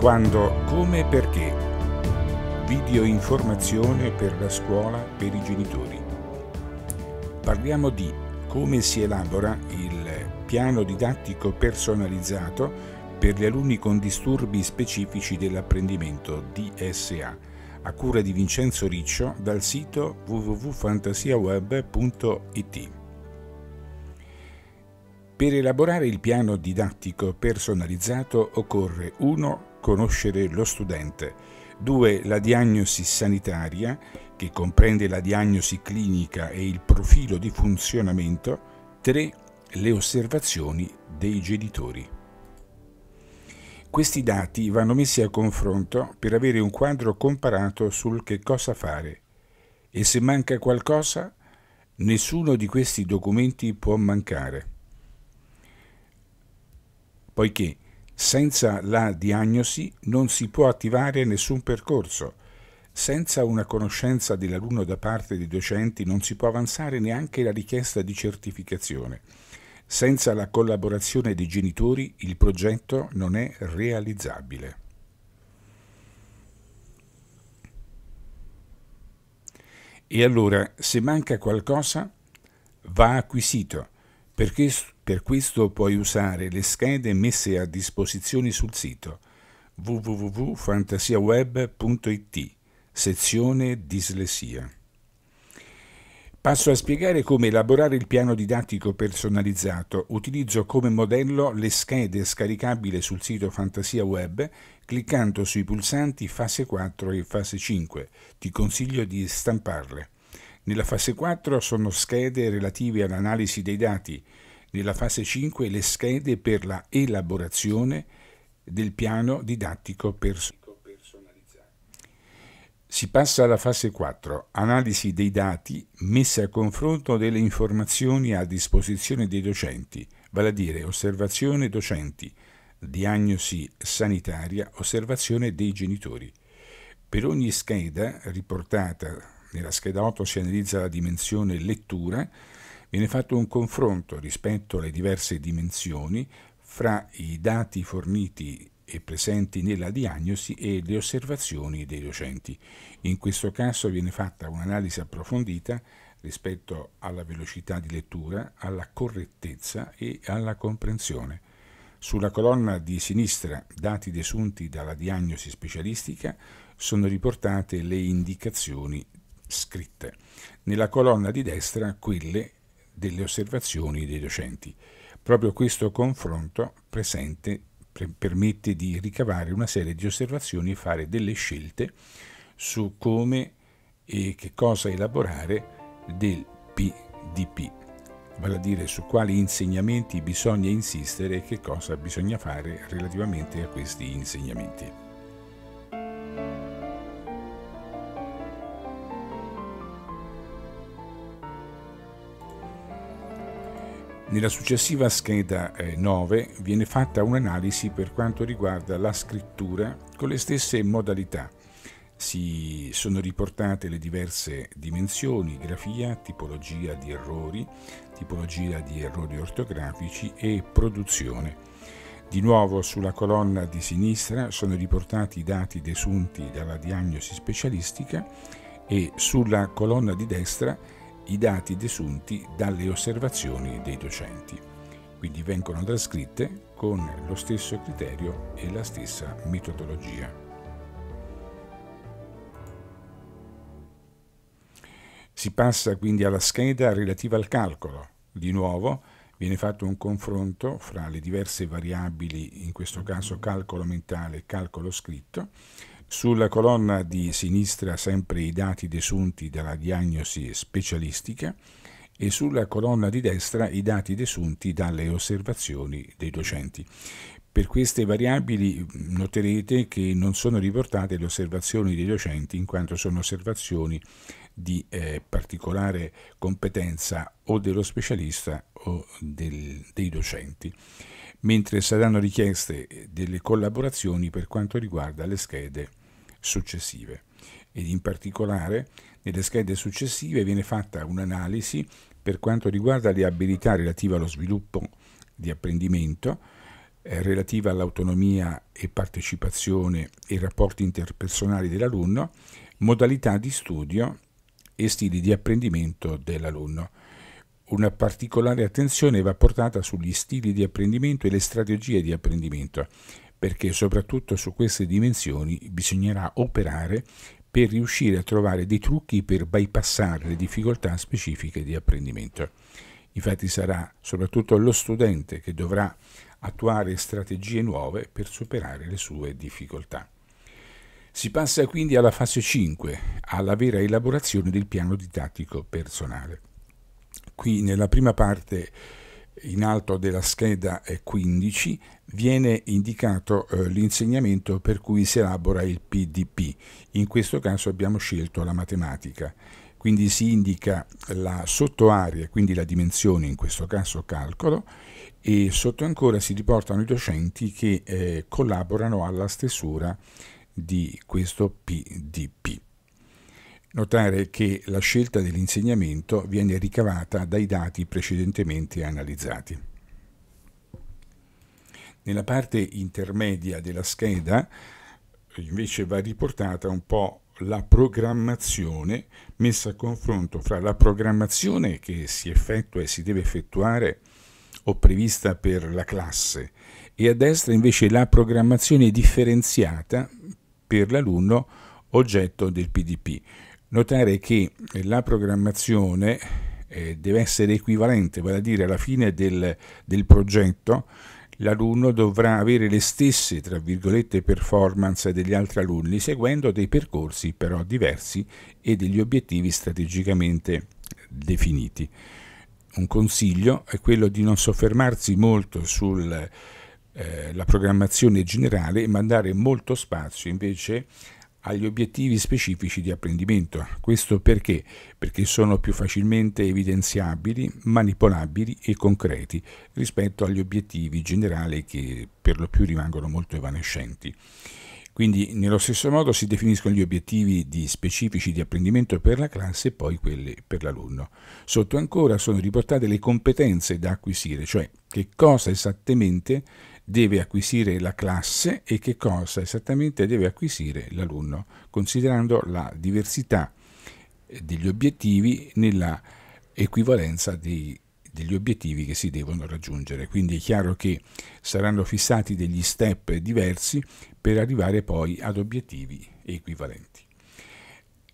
Quando, come e perché? Video informazione per la scuola per i genitori. Parliamo di come si elabora il piano didattico personalizzato per gli alunni con disturbi specifici dell'apprendimento DSA, a cura di Vincenzo Riccio dal sito www.fantasiaweb.it. Per elaborare il piano didattico personalizzato occorre 1 conoscere lo studente. 2. La diagnosi sanitaria, che comprende la diagnosi clinica e il profilo di funzionamento. 3. Le osservazioni dei genitori. Questi dati vanno messi a confronto per avere un quadro comparato sul che cosa fare e se manca qualcosa, nessuno di questi documenti può mancare, poiché senza la diagnosi non si può attivare nessun percorso. Senza una conoscenza dell'alunno da parte dei docenti non si può avanzare neanche la richiesta di certificazione. Senza la collaborazione dei genitori il progetto non è realizzabile. E allora, se manca qualcosa, va acquisito perché, per questo puoi usare le schede messe a disposizione sul sito www.fantasiaweb.it, sezione dislessia. Passo a spiegare come elaborare il piano didattico personalizzato. Utilizzo come modello le schede scaricabili sul sito Fantasia Web cliccando sui pulsanti fase 4 e fase 5. Ti consiglio di stamparle. Nella fase 4 sono schede relative all'analisi dei dati, nella fase 5 le schede per la elaborazione del piano didattico personalizzato. Si passa alla fase 4, analisi dei dati messa a confronto delle informazioni a disposizione dei docenti, vale a dire osservazione docenti, diagnosi sanitaria, osservazione dei genitori. Per ogni scheda riportata nella scheda 8 si analizza la dimensione lettura, viene fatto un confronto rispetto alle diverse dimensioni fra i dati forniti e presenti nella diagnosi e le osservazioni dei docenti. In questo caso viene fatta un'analisi approfondita rispetto alla velocità di lettura, alla correttezza e alla comprensione. Sulla colonna di sinistra, dati desunti dalla diagnosi specialistica, sono riportate le indicazioni scritte. Nella colonna di destra quelle delle osservazioni dei docenti. Proprio questo confronto presente permette di ricavare una serie di osservazioni e fare delle scelte su come e che cosa elaborare del PDP, vale a dire su quali insegnamenti bisogna insistere e che cosa bisogna fare relativamente a questi insegnamenti. Nella successiva scheda 9 eh, viene fatta un'analisi per quanto riguarda la scrittura con le stesse modalità. Si sono riportate le diverse dimensioni, grafia, tipologia di errori, tipologia di errori ortografici e produzione. Di nuovo sulla colonna di sinistra sono riportati i dati desunti dalla diagnosi specialistica e sulla colonna di destra i dati desunti dalle osservazioni dei docenti. Quindi vengono trascritte con lo stesso criterio e la stessa metodologia. Si passa quindi alla scheda relativa al calcolo. Di nuovo viene fatto un confronto fra le diverse variabili, in questo caso calcolo mentale e calcolo scritto, sulla colonna di sinistra sempre i dati desunti dalla diagnosi specialistica e sulla colonna di destra i dati desunti dalle osservazioni dei docenti. Per queste variabili noterete che non sono riportate le osservazioni dei docenti in quanto sono osservazioni di eh, particolare competenza o dello specialista o del, dei docenti, mentre saranno richieste eh, delle collaborazioni per quanto riguarda le schede successive. Ed in particolare nelle schede successive viene fatta un'analisi per quanto riguarda le abilità relative allo sviluppo di apprendimento, eh, relativa all'autonomia e partecipazione e rapporti interpersonali dell'alunno, modalità di studio e stili di apprendimento dell'alunno. Una particolare attenzione va portata sugli stili di apprendimento e le strategie di apprendimento, perché soprattutto su queste dimensioni bisognerà operare per riuscire a trovare dei trucchi per bypassare le difficoltà specifiche di apprendimento. Infatti sarà soprattutto lo studente che dovrà attuare strategie nuove per superare le sue difficoltà. Si passa quindi alla fase 5, alla vera elaborazione del piano didattico personale. Qui nella prima parte in alto della scheda 15 viene indicato eh, l'insegnamento per cui si elabora il PDP. In questo caso abbiamo scelto la matematica. Quindi si indica la sottoarea, quindi la dimensione, in questo caso calcolo, e sotto ancora si riportano i docenti che eh, collaborano alla stesura di questo PDP. Notare che la scelta dell'insegnamento viene ricavata dai dati precedentemente analizzati. Nella parte intermedia della scheda invece va riportata un po' la programmazione messa a confronto fra la programmazione che si effettua e si deve effettuare o prevista per la classe e a destra invece la programmazione differenziata per l'alunno oggetto del PDP notare che la programmazione eh, deve essere equivalente, vale a dire alla fine del, del progetto l'alunno dovrà avere le stesse, tra virgolette, performance degli altri alunni, seguendo dei percorsi però diversi e degli obiettivi strategicamente definiti. Un consiglio è quello di non soffermarsi molto sulla eh, programmazione generale, ma dare molto spazio invece agli obiettivi specifici di apprendimento. Questo perché? Perché sono più facilmente evidenziabili, manipolabili e concreti rispetto agli obiettivi generali che per lo più rimangono molto evanescenti. Quindi nello stesso modo si definiscono gli obiettivi di specifici di apprendimento per la classe e poi quelli per l'alunno. Sotto ancora sono riportate le competenze da acquisire, cioè che cosa esattamente deve acquisire la classe e che cosa esattamente deve acquisire l'alunno, considerando la diversità eh, degli obiettivi nella equivalenza dei, degli obiettivi che si devono raggiungere. Quindi è chiaro che saranno fissati degli step diversi per arrivare poi ad obiettivi equivalenti.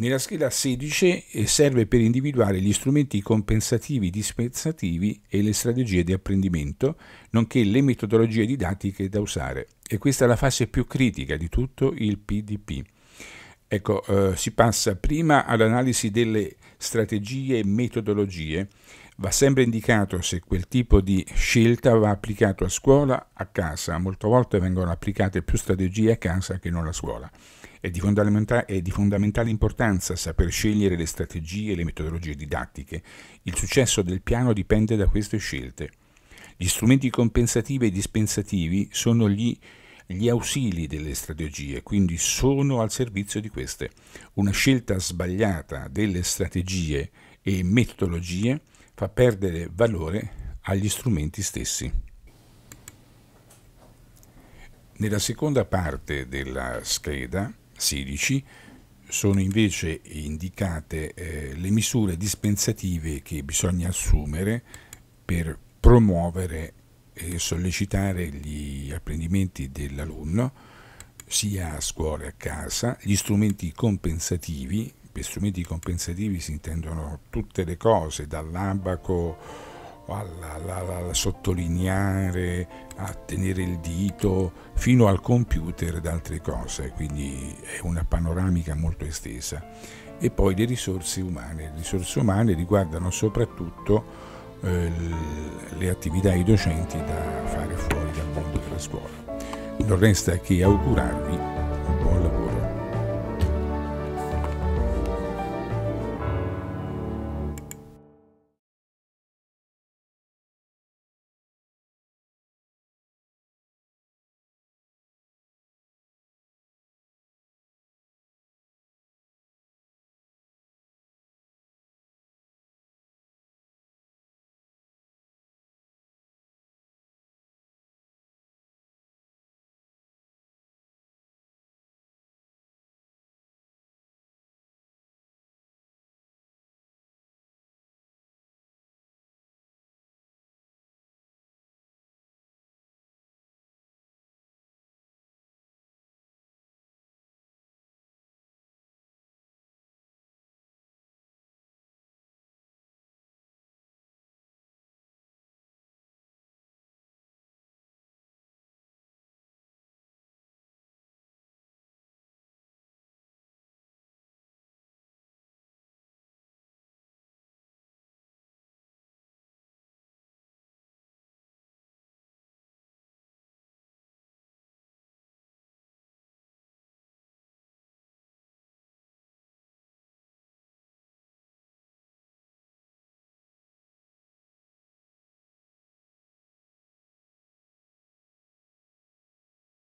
Nella scheda 16 eh, serve per individuare gli strumenti compensativi dispensativi e le strategie di apprendimento, nonché le metodologie didattiche da usare. E questa è la fase più critica di tutto il PDP. Ecco, eh, si passa prima all'analisi delle strategie e metodologie. Va sempre indicato se quel tipo di scelta va applicato a scuola, a casa. Molte volte vengono applicate più strategie a casa che non a scuola. È di, è di, fondamentale importanza saper scegliere le strategie e le metodologie didattiche. Il successo del piano dipende da queste scelte. Gli strumenti compensativi e dispensativi sono gli, gli ausili delle strategie, quindi sono al servizio di queste. Una scelta sbagliata delle strategie e metodologie fa perdere valore agli strumenti stessi. Nella seconda parte della scheda 16 sono invece indicate eh, le misure dispensative che bisogna assumere per promuovere e sollecitare gli apprendimenti dell'alunno sia a scuola che a casa, gli strumenti compensativi, per strumenti compensativi si intendono tutte le cose, dall'abaco a, a, a sottolineare, a tenere il dito, fino al computer ed altre cose, quindi è una panoramica molto estesa. E poi le risorse umane, le risorse umane riguardano soprattutto eh, le attività ai docenti da fare fuori dal mondo della scuola. Non resta che augurarvi un buon lavoro.